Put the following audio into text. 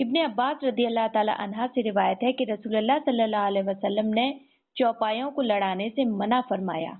इब्न अब्बास रदी अल्लाह तला से रिवायत है कि रसूलुल्लाह सल्लल्लाहु अलैहि वसल्लम ने चौपायों को लड़ाने से मना फरमाया